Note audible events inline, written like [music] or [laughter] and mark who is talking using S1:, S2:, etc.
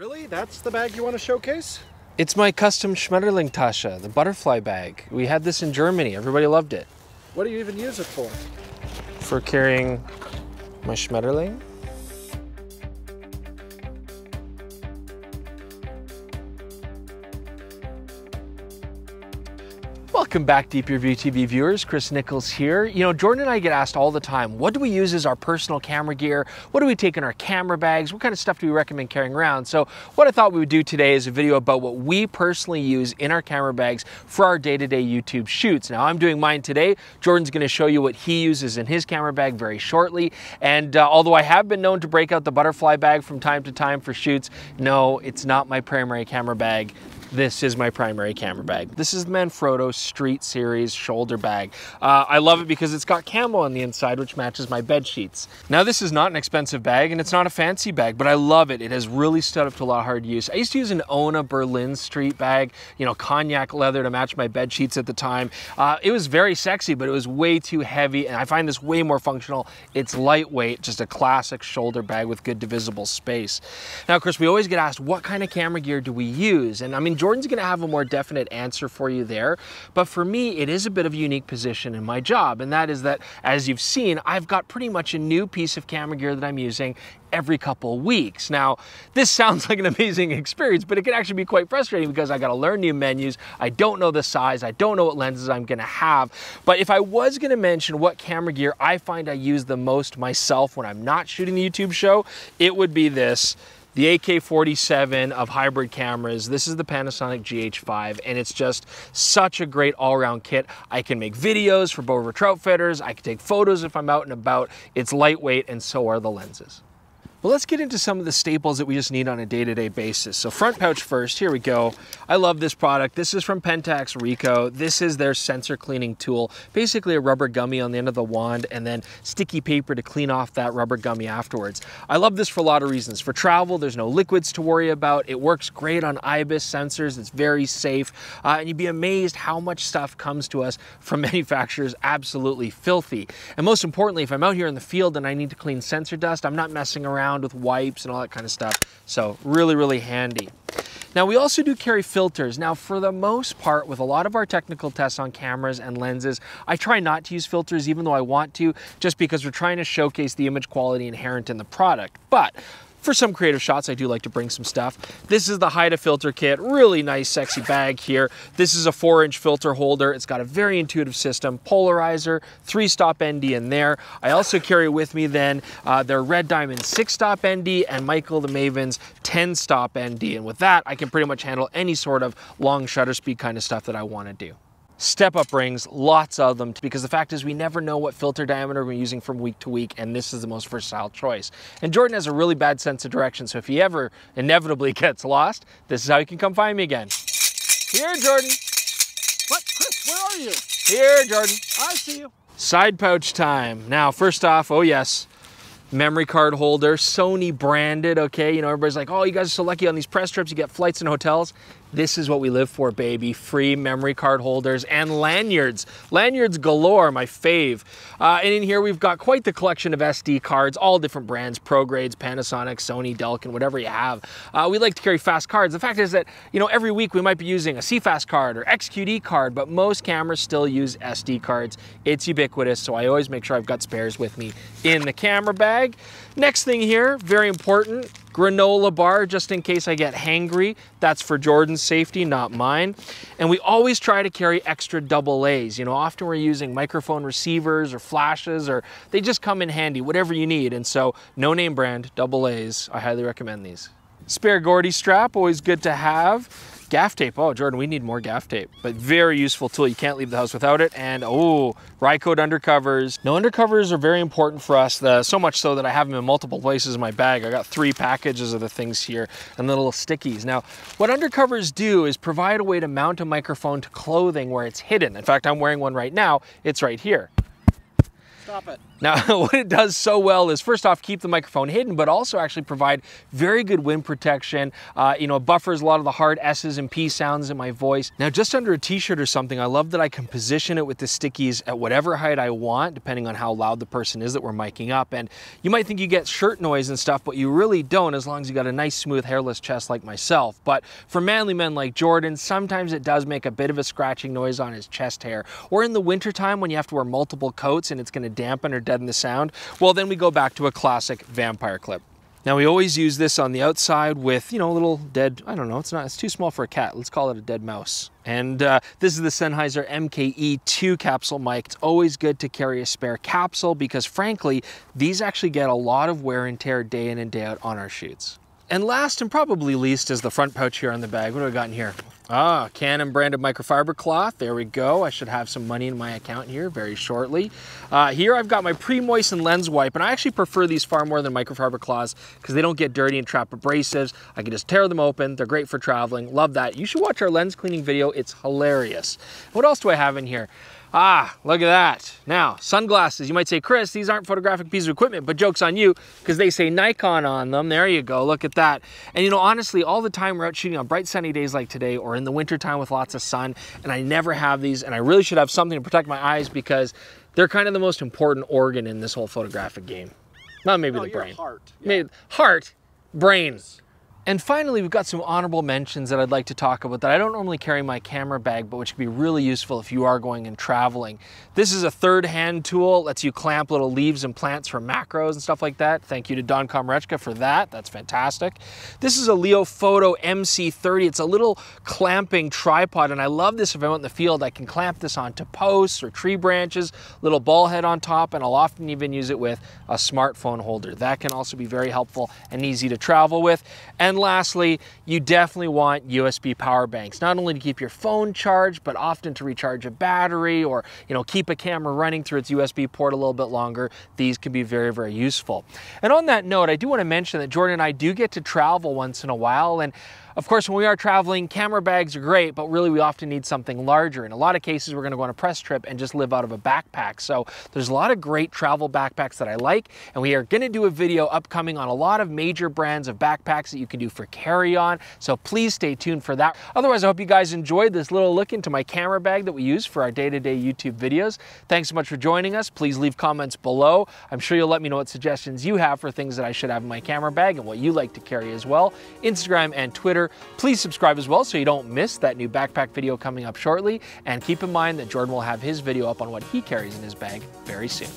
S1: Really? That's the bag you want to showcase? It's my custom Schmetterling Tasche, the butterfly bag. We had this in Germany. Everybody loved it. What do you even use it for? For carrying my Schmetterling. Welcome back, Deep Your View TV viewers. Chris Nichols here. You know, Jordan and I get asked all the time, what do we use as our personal camera gear? What do we take in our camera bags? What kind of stuff do we recommend carrying around? So what I thought we would do today is a video about what we personally use in our camera bags for our day-to-day -day YouTube shoots. Now, I'm doing mine today. Jordan's gonna show you what he uses in his camera bag very shortly. And uh, although I have been known to break out the butterfly bag from time to time for shoots, no, it's not my primary camera bag this is my primary camera bag. This is the Manfrotto Street Series shoulder bag. Uh, I love it because it's got camo on the inside, which matches my bed sheets. Now this is not an expensive bag and it's not a fancy bag, but I love it. It has really stood up to a lot of hard use. I used to use an Ona Berlin Street bag, you know, cognac leather to match my bed sheets at the time. Uh, it was very sexy, but it was way too heavy and I find this way more functional. It's lightweight, just a classic shoulder bag with good divisible space. Now, Chris, we always get asked, what kind of camera gear do we use? And I mean, Jordan's gonna have a more definite answer for you there. But for me, it is a bit of a unique position in my job. And that is that, as you've seen, I've got pretty much a new piece of camera gear that I'm using every couple weeks. Now, this [laughs] sounds like an amazing experience, but it can actually be quite frustrating because I gotta learn new menus, I don't know the size, I don't know what lenses I'm gonna have. But if I was gonna mention what camera gear I find I use the most myself when I'm not shooting the YouTube show, it would be this the AK-47 of hybrid cameras. This is the Panasonic GH5 and it's just such a great all around kit. I can make videos for Bover fitters. I can take photos if I'm out and about. It's lightweight and so are the lenses. But let's get into some of the staples that we just need on a day-to-day -day basis. So front pouch first, here we go. I love this product. This is from Pentax Rico. This is their sensor cleaning tool. Basically a rubber gummy on the end of the wand and then sticky paper to clean off that rubber gummy afterwards. I love this for a lot of reasons. For travel, there's no liquids to worry about. It works great on IBIS sensors. It's very safe. Uh, and you'd be amazed how much stuff comes to us from [laughs] manufacturers absolutely filthy. And most importantly, if I'm out here in the field and I need to clean sensor dust, I'm not messing around around with wipes and all that kind of stuff. So really, really handy. Now we also do carry filters. Now for the most part, with a lot of our technical tests on cameras and lenses, I try not to use filters even though I want to, just because we're trying to showcase the image quality inherent in the product. But for some creative shots, I do like to bring some stuff. This is the Haida filter kit, really nice, sexy bag here. This is a four inch filter holder. It's got a very intuitive system, polarizer, three stop ND in there. I also carry with me then uh, their Red Diamond six stop ND and Michael the Maven's 10 stop ND. And with that, I can pretty much handle any sort of long shutter speed kind of stuff that I wanna do step up rings, lots of them, because the fact is we never know what filter diameter we're using from week to week, and this is the most versatile choice. And Jordan has a really bad sense of direction, so if he ever inevitably [laughs] gets lost, this is how you can come find me again. Here, Jordan. What, Chris, where are you? Here, Jordan. I see you. Side pouch time. Now, first off, oh yes, memory card holder, Sony branded, okay? You know, everybody's like, oh, you guys are so lucky on these press trips, you get flights and hotels. This is what we live for, baby. Free memory card holders and lanyards. Lanyards galore, my fave. Uh, and in here, we've got quite the collection of SD cards, all different brands, Pro grades, Panasonic, Sony, Delkin, whatever you have. Uh, we like to carry fast cards. The fact is that, you know, every week we might be using a CFast card or XQD card, but most cameras still use SD cards. It's ubiquitous, so I always make sure I've got spares with me in the camera bag. Next thing here, very important, granola bar just in case I get hangry. That's for Jordan's safety, not mine. And we always try to carry extra double A's. You know, often we're using microphone receivers or flashes or they just come in handy, whatever you need. And so no name brand, double A's, I highly recommend these. Spare Gordy strap, always good to have. Gaff tape. Oh, Jordan, we need more gaff tape. But very useful tool. You can't leave the house without it. And oh, Rycoat undercovers. Now, undercovers are very important for us, the, so much so that I have them in multiple places in my bag. I got three packages of the things here and the little stickies. Now, what undercovers do is provide a way to mount a microphone to clothing where it's hidden. In fact, I'm wearing one right now. It's right here. Stop it. Now, [laughs] what it does so well is, first off, keep the microphone hidden, but also actually provide very good wind protection. Uh, you know, it buffers a lot of the hard S's and P sounds in my voice. Now, just under a t-shirt or something, I love that I can position it with the stickies at whatever height I want, depending on how loud the person is that we're miking up. And you might think you get shirt noise and stuff, but you really don't as long as you got a nice, smooth, hairless chest like myself. But for manly men like Jordan, sometimes it does make a bit of a scratching noise on his chest hair. Or in the wintertime when you have to wear multiple coats and it's gonna dampen or deaden the sound, well, then we go back to a classic vampire clip. Now we always use this on the outside with, you know, a little dead, I don't know, it's not, it's too small for a cat. Let's call it a dead mouse. And uh, this is the Sennheiser MKE2 capsule mic. It's always good to carry a spare capsule because frankly, these actually get a lot of wear and tear day in and day out on our shoots. And last and probably least is the front pouch here on the bag. What do I got in here? Ah, Canon branded microfiber cloth. There we go. I should have some money in my account here very shortly. Uh, here I've got my pre-moistened lens wipe, and I actually prefer these far more than microfiber cloths because they don't get dirty and trap abrasives. I can just tear them open. They're great for traveling. Love that. You should watch our lens cleaning video. It's hilarious. What else do I have in here? Ah, look at that. Now, sunglasses. You might say, Chris, these aren't photographic pieces of equipment, but joke's on you because they say Nikon on them. There you go. Look at that. And you know, honestly, all the time we're out shooting on bright sunny days like today or in the wintertime with lots of sun, and I never have these, and I really should have something to protect my eyes because they're kind of the most important organ in this whole photographic game. Not maybe no, the brain. Heart. Yeah. Maybe, heart, brains. And finally, we've got some honorable mentions that I'd like to talk about that I don't normally carry my camera bag, but which could be really useful if you are going and traveling. This is a third hand tool, lets you clamp little leaves and plants for macros and stuff like that. Thank you to Don Komrechka for that, that's fantastic. This is a Leo Photo MC30. It's a little clamping tripod, and I love this if I out in the field. I can clamp this onto posts or tree branches, little ball head on top, and I'll often even use it with a smartphone holder. That can also be very helpful and easy to travel with. And lastly, you definitely want USB power banks, not only to keep your phone charged, but often to recharge a battery or you know keep a camera running through its USB port a little bit longer. These can be very, very useful. And on that note, I do want to mention that Jordan and I do get to travel once in a while and of course, when we are traveling, camera bags are great, but really we often need something larger. In a lot of cases, we're gonna go on a press trip and just live out of a backpack. So there's a lot of great travel backpacks that I like, and we are gonna do a video upcoming on a lot of major brands of backpacks that you can do for carry-on. So please stay tuned for that. Otherwise, I hope you guys enjoyed this little look into my camera bag that we use for our day-to-day -day YouTube videos. Thanks so much for joining us. Please leave comments below. I'm sure you'll let me know what suggestions you have for things that I should have in my camera bag and what you like to carry as well. Instagram and Twitter Please subscribe as well so you don't miss that new backpack video coming up shortly. And keep in mind that Jordan will have his video up on what he carries in his bag very soon.